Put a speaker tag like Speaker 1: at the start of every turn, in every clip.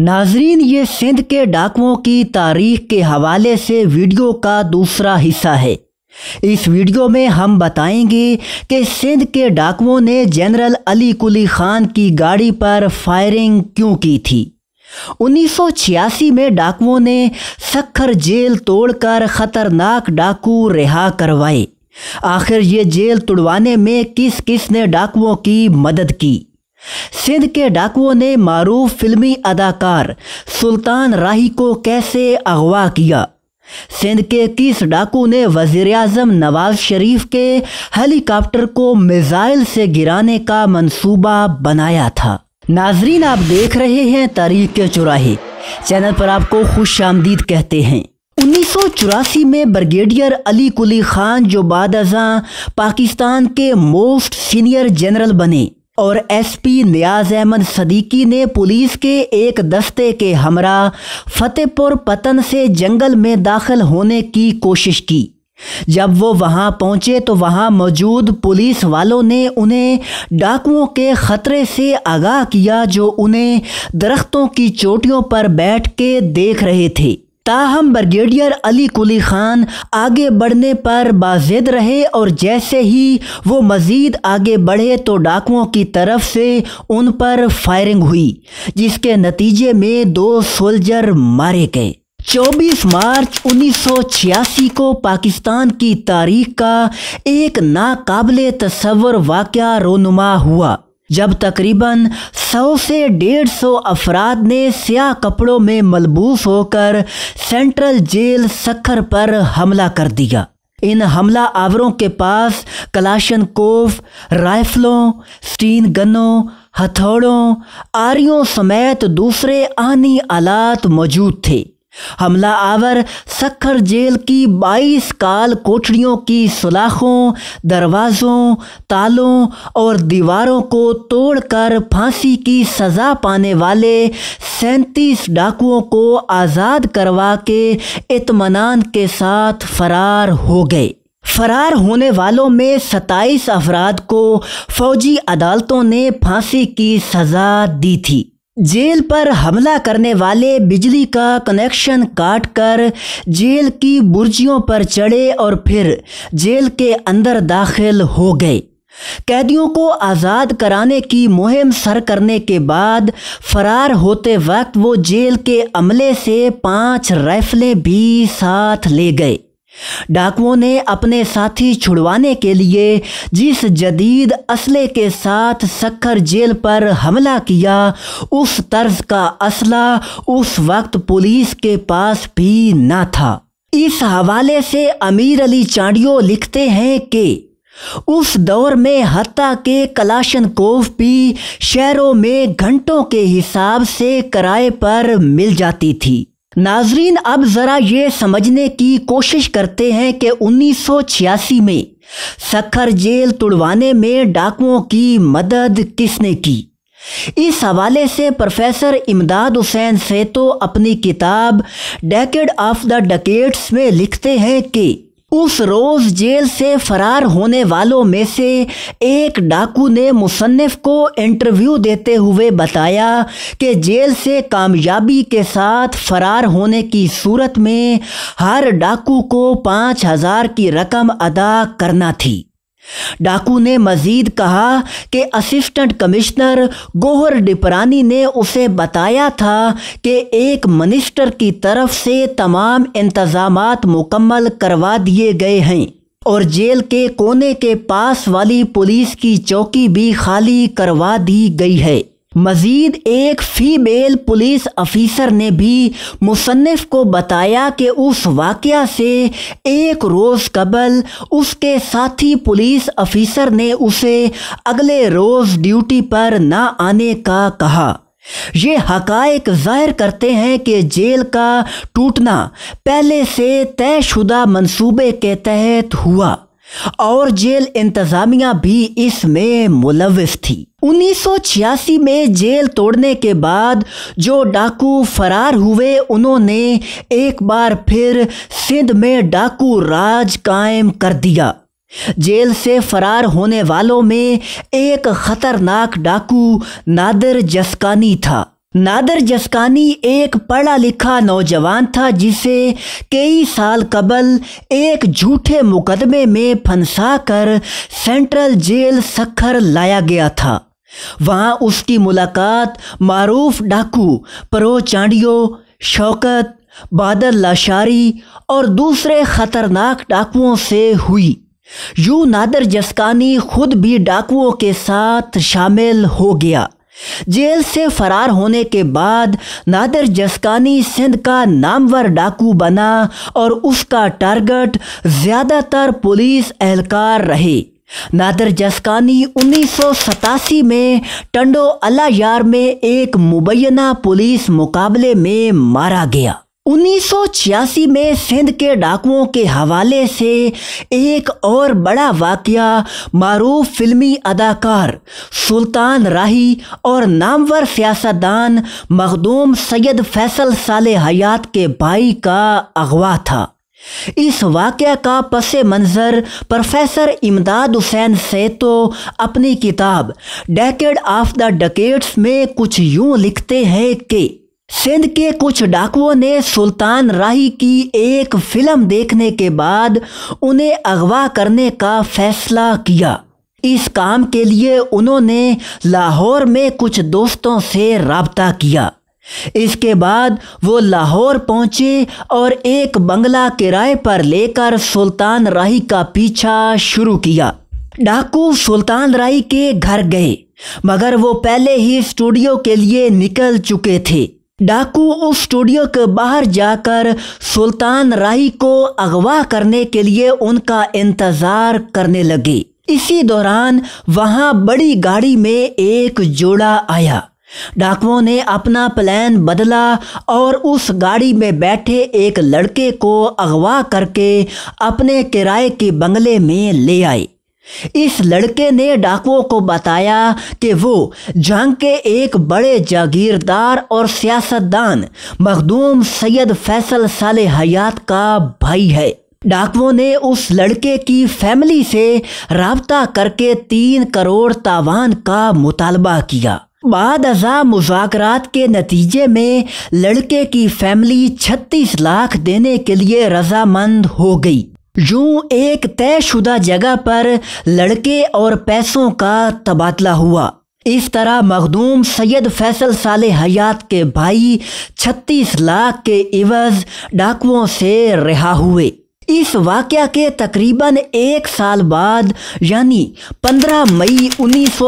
Speaker 1: नाजरीन ये सिंध के डाकुओं की तारीख के हवाले से वीडियो का दूसरा हिस्सा है इस वीडियो में हम बताएंगे कि सिंध के डाकुओं ने जनरल अली कुली खान की गाड़ी पर फायरिंग क्यों की थी 1986 में डाकुओं ने सखर जेल तोड़कर खतरनाक डाकू रिहा करवाए आखिर ये जेल तुड़वाने में किस किस ने डाकुओं की मदद की सिंध के डाकुओं ने मारूफ फिल्मी अदाकार सुल्तान राही को कैसे अगवा किया सिंध के किस डाकू ने वजीर अजम नवाज शरीफ के हेलीकॉप्टर को मिज़ाइल से गिराने का मंसूबा बनाया था नाजरीन आप देख रहे हैं तारीख के चुराहे चैनल पर आपको खुश आमदीद कहते हैं उन्नीस में ब्रिगेडियर अली कुली खान जो बाद पाकिस्तान के मोस्ट सीनियर जनरल बने और एसपी नियाज अहमद सदीकी ने पुलिस के एक दस्ते के हमरा फतेहपुर पतन से जंगल में दाखिल होने की कोशिश की जब वो वहां पहुंचे तो वहां मौजूद पुलिस वालों ने उन्हें डाकुओं के खतरे से आगाह किया जो उन्हें दरख्तों की चोटियों पर बैठ के देख रहे थे ताहम ब्रिगेडियर अली कुली खान आगे बढ़ने पर बाजिद रहे और जैसे ही वो मज़ीद आगे बढ़े तो डाकुओं की तरफ से उन पर फायरिंग हुई जिसके नतीजे में दो सोल्जर मारे गए 24 मार्च 1986 को पाकिस्तान की तारीख का एक नाकबले तस्वर वाक़ रोनुमा हुआ जब तकरीबन सौ से डेढ़ सौ अफराद ने स्याह कपड़ों में मलबूस होकर सेंट्रल जेल सखर पर हमला कर दिया इन हमला आवरों के पास कलाशन कोफ राइफलों स्टीन गनों हथौड़ों आरियों समेत दूसरे आनी आलात मौजूद थे हमला आवर जेल की 22 काल कोठड़ियों की सलाखों दरवाज़ों तालों और दीवारों को तोड़कर फांसी की सज़ा पाने वाले सैंतीस डाकुओं को आज़ाद करवा के इतमान के साथ फरार हो गए फरार होने वालों में 27 अफराद को फौजी अदालतों ने फांसी की सज़ा दी थी जेल पर हमला करने वाले बिजली का कनेक्शन काटकर जेल की बुर्जियों पर चढ़े और फिर जेल के अंदर दाखिल हो गए कैदियों को आज़ाद कराने की मुहिम सर करने के बाद फरार होते वक्त वो जेल के अमले से पांच राइफलें भी साथ ले गए डाकुओं ने अपने साथी छुड़वाने के लिए जिस जदीद असले के साथ सखर जेल पर हमला किया उस तर्ज का असला उस वक्त पुलिस के पास भी ना था इस हवाले से अमीर अली चांडियो लिखते हैं कि उस दौर में हत्या के कलाशन कोफ भी शहरों में घंटों के हिसाब से किराए पर मिल जाती थी नाजरीन अब ज़रा ये समझने की कोशिश करते हैं कि 1986 में सखर जेल तुड़वाने में डाकुओं की मदद किसने की इस हवाले से प्रोफेसर इमदाद हुसैन से तो अपनी किताब डेकेड ऑफ द डकेट्स में लिखते हैं कि उस रोज जेल से फरार होने वालों में से एक डाकू ने मुसन्फ को इंटरव्यू देते हुए बताया कि जेल से कामयाबी के साथ फरार होने की सूरत में हर डाकू को पाँच हज़ार की रकम अदा करना थी डाकू ने मजीद कहा कि असिस्टेंट कमिश्नर गोहर डिपरानी ने उसे बताया था कि एक मिनिस्टर की तरफ से तमाम इंतजाम मुकम्मल करवा दिए गए हैं और जेल के कोने के पास वाली पुलिस की चौकी भी खाली करवा दी गई है मजीद एक फीमेल पुलिस अफिसर ने भी मुसनफ़ को बताया कि उस वाक़ से एक रोज़ कबल उसके साथी पुलिस अफिसर ने उसे अगले रोज़ ड्यूटी पर ना आने का कहा ये हकायक जाहिर करते हैं कि जेल का टूटना पहले से तयशुदा मंसूबे के तहत हुआ और जेल इंतजामिया भी इसमें मुलविस थी 1986 में जेल तोड़ने के बाद जो डाकू फरार हुए उन्होंने एक बार फिर सिंध में डाकू राज कायम कर दिया जेल से फरार होने वालों में एक खतरनाक डाकू नादिर जस्कानी था नादर जस्कानी एक पढ़ा लिखा नौजवान था जिसे कई साल कबल एक झूठे मुकदमे में फंसा कर सेंट्रल जेल सखर लाया गया था वहाँ उसकी मुलाकात मारूफ डाकू परो चांडियो शौकत बादल लाशारी और दूसरे खतरनाक डाकुओं से हुई यू नादर जस्कानी खुद भी डाकुओं के साथ शामिल हो गया जेल से फरार होने के बाद नादर जस्कानी सिंध का नामवर डाकू बना और उसका टारगेट ज़्यादातर पुलिस एहलकार रहे नादर जस्कानी उन्नीस में टंडो अलायार में एक मुबैना पुलिस मुकाबले में मारा गया उन्नीस में सिंध के डाकुओं के हवाले से एक और बड़ा वाकया मरूफ फिल्मी अदाकार सुल्तान राही और नामवर सियासतदान मखदूम सैयद फैसल साल हयात के भाई का अगवा था इस वाक्य का पस मंज़र प्रोफेसर इमदाद हुसैन सेतो अपनी किताब डेकेड ऑफ द डकेट्स में कुछ यूं लिखते हैं कि सिंध के कुछ डाकुओं ने सुल्तान राही की एक फिल्म देखने के बाद उन्हें अगवा करने का फैसला किया इस काम के लिए उन्होंने लाहौर में कुछ दोस्तों से रबता किया इसके बाद वो लाहौर पहुंचे और एक बंगला किराए पर लेकर सुल्तान राही का पीछा शुरू किया डाकू सुल्तान राही के घर गए मगर वो पहले ही स्टूडियो के लिए निकल चुके थे डाकू उस स्टूडियो के बाहर जाकर सुल्तान राही को अगवा करने के लिए उनका इंतजार करने लगे इसी दौरान वहां बड़ी गाड़ी में एक जोड़ा आया डाकुओं ने अपना प्लान बदला और उस गाड़ी में बैठे एक लड़के को अगवा करके अपने किराए के बंगले में ले आए इस लड़के ने डाकुओं को बताया कि वो जंग के एक बड़े जागीरदार और सियासतदान मखदूम सैयद फैसल साल हयात का भाई है डाकुओं ने उस लड़के की फैमिली से रबता करके तीन करोड़ तावान का मुतालबा किया बाद अजा मुजाकरात के नतीजे में लड़के की फैमिली 36 लाख देने के लिए रजामंद हो गई यूं एक तयशुदा जगह पर लड़के और पैसों का तबादला हुआ इस तरह मखदूम सैयद फैसल साल हयात के भाई 36 लाख के इवज़ डाकुओं से रिहा हुए इस वाक़ के तकरीबन एक साल बाद यानी 15 मई उन्नीस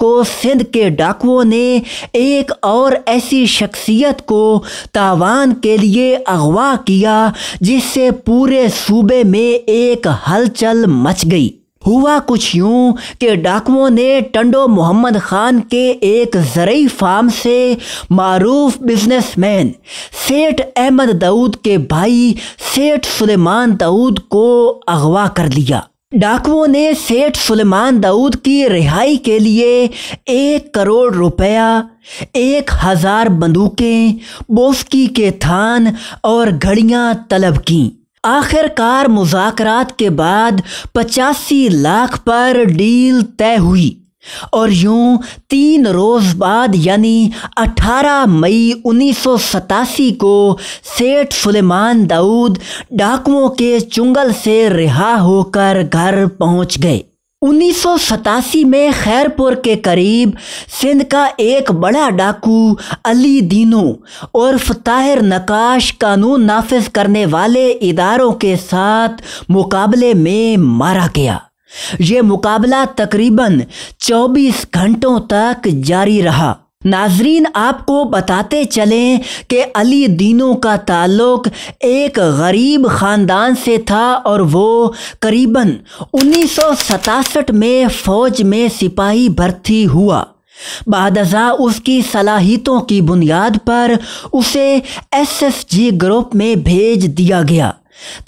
Speaker 1: को सिंध के डाकुओं ने एक और ऐसी शख्सियत को तावान के लिए अगवा किया जिससे पूरे सूबे में एक हलचल मच गई हुआ कुछ यूं कि डाकुओं ने टंडो मोहम्मद खान के एक जरई फार्म से मरूफ बिजनेसमैन सेठ अहमद दाऊद के भाई सेठ सुलेमान दाऊद को अगवा कर लिया डाकुओं ने सेठ सुलेमान दाऊद की रिहाई के लिए एक करोड़ रुपया एक हज़ार बंदूकें बोस्की के थान और घड़ियां तलब कीं आखिरकार मुजाकरात के बाद पचासी लाख पर डील तय हुई और यूं तीन रोज बाद यानी 18 मई उन्नीस को सेठ सुलेमान दाऊद डाकुओं के चुंगल से रिहा होकर घर पहुंच गए उन्नीस में खैरपुर के करीब सिंध का एक बड़ा डाकू अली दीनू और फ़ताहिर नकाश कानून नाफिज करने वाले इदारों के साथ मुकाबले में मारा गया ये मुकाबला तकरीबन 24 घंटों तक जारी रहा नाजरीन आपको बताते चलें कि अली दीनों का ताल्लुक एक गरीब ख़ानदान से था और वो करीबन उन्नीस में फ़ौज में सिपाही भर्ती हुआ बादजा उसकी सलाहितों की बुनियाद पर उसे एसएसजी ग्रुप में भेज दिया गया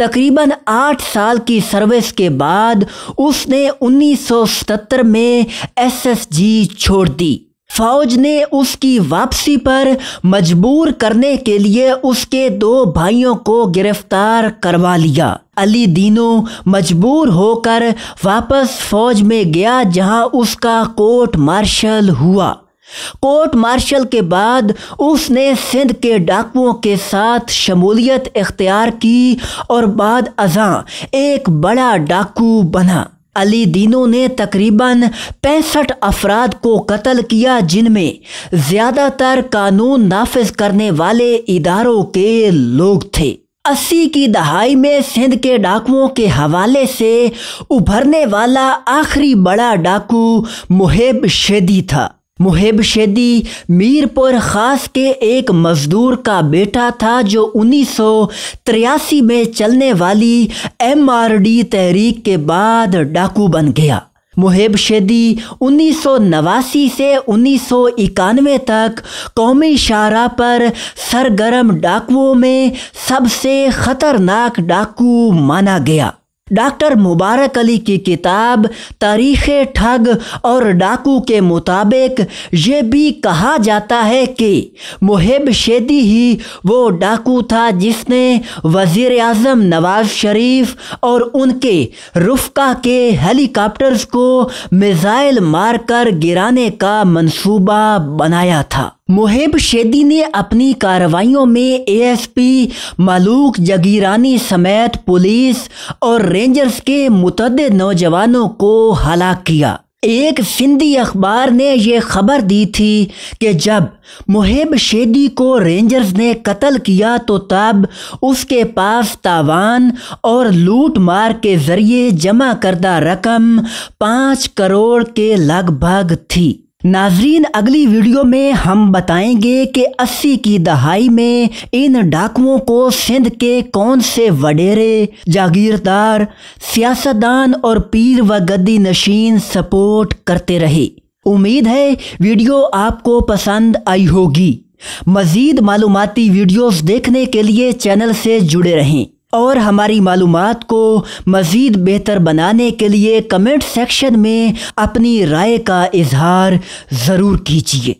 Speaker 1: तकरीबन आठ साल की सर्विस के बाद उसने 1977 में एसएसजी छोड़ दी फौज ने उसकी वापसी पर मजबूर करने के लिए उसके दो भाइयों को गिरफ्तार करवा लिया अली दीनो मजबूर होकर वापस फौज में गया जहां उसका कोर्ट मार्शल हुआ कोर्ट मार्शल के बाद उसने सिंध के डाकुओं के साथ शमूलियत इख्तियार की और बाद अजा एक बड़ा डाकू बना अली दीनों ने तकरीबन पैंसठ अफराद को कत्ल किया जिनमें ज़्यादातर कानून नाफिज करने वाले इदारों के लोग थे अस्सी की दहाई में सिंध के डाकुओं के हवाले से उभरने वाला आखिरी बड़ा डाकू मुहेब शेदी था मुहिब शेदी मीरपुर ख़ास के एक मज़दूर का बेटा था जो उन्नीस में चलने वाली एमआरडी तहरीक के बाद डाकू बन गया मुहिब शेदी उन्नीस से उन्नीस तक कौमी शाहरा पर सरगर्म डाकुओं में सबसे ख़तरनाक डाकू माना गया डॉक्टर मुबारक अली की किताब तारीख ठग और डाकू के मुताबिक ये भी कहा जाता है कि मुहिब शेदी ही वो डाकू था जिसने वज़ी अजम नवाज शरीफ और उनके रुफका के हेलीकॉप्टर्स को मिज़ाइल मारकर गिराने का मंसूबा बनाया था मुहिब शेदी ने अपनी कार्रवाइयों में एएसपी मलूक जगीरानी समेत पुलिस और रेंजर्स के मुतद नौजवानों को हलाक किया एक सिंधी अखबार ने यह खबर दी थी कि जब मुहिब शेदी को रेंजर्स ने कत्ल किया तो तब उसके पास तावान और लूट मार के जरिए जमा करदा रकम पाँच करोड़ के लगभग थी नाजरीन अगली वीडियो में हम बताएंगे कि अस्सी की दहाई में इन डाकुओं को सिंध के कौन से वडेरे जागीरदार सियासतदान और पीर व गद्दी नशीन सपोर्ट करते रहे उम्मीद है वीडियो आपको पसंद आई होगी मज़ीद मालूमती वीडियोस देखने के लिए चैनल से जुड़े रहें और हमारी मालूम को मज़ीद बेहतर बनाने के लिए कमेंट सेक्शन में अपनी राय का इजहार ज़रूर कीजिए